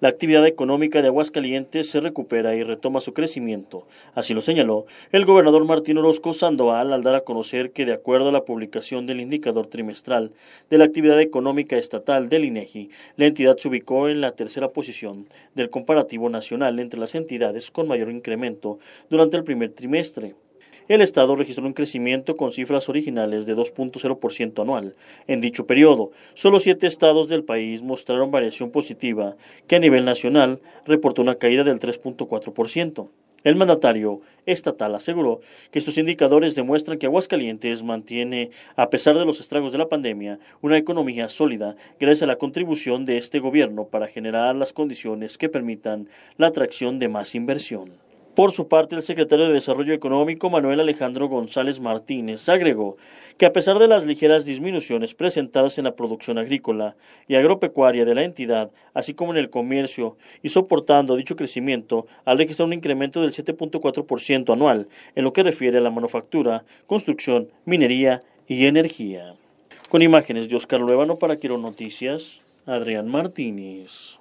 La actividad económica de Aguascalientes se recupera y retoma su crecimiento. Así lo señaló el gobernador Martín Orozco Sandoval al dar a conocer que, de acuerdo a la publicación del indicador trimestral de la actividad económica estatal del INEGI, la entidad se ubicó en la tercera posición del comparativo nacional entre las entidades con mayor incremento durante el primer trimestre el Estado registró un crecimiento con cifras originales de 2.0% anual. En dicho periodo, solo siete estados del país mostraron variación positiva, que a nivel nacional reportó una caída del 3.4%. El mandatario estatal aseguró que estos indicadores demuestran que Aguascalientes mantiene, a pesar de los estragos de la pandemia, una economía sólida gracias a la contribución de este gobierno para generar las condiciones que permitan la atracción de más inversión. Por su parte, el secretario de Desarrollo Económico, Manuel Alejandro González Martínez, agregó que a pesar de las ligeras disminuciones presentadas en la producción agrícola y agropecuaria de la entidad, así como en el comercio, y soportando dicho crecimiento al registrado un incremento del 7.4% anual en lo que refiere a la manufactura, construcción, minería y energía. Con imágenes de Oscar Luevano para Quiero Noticias, Adrián Martínez.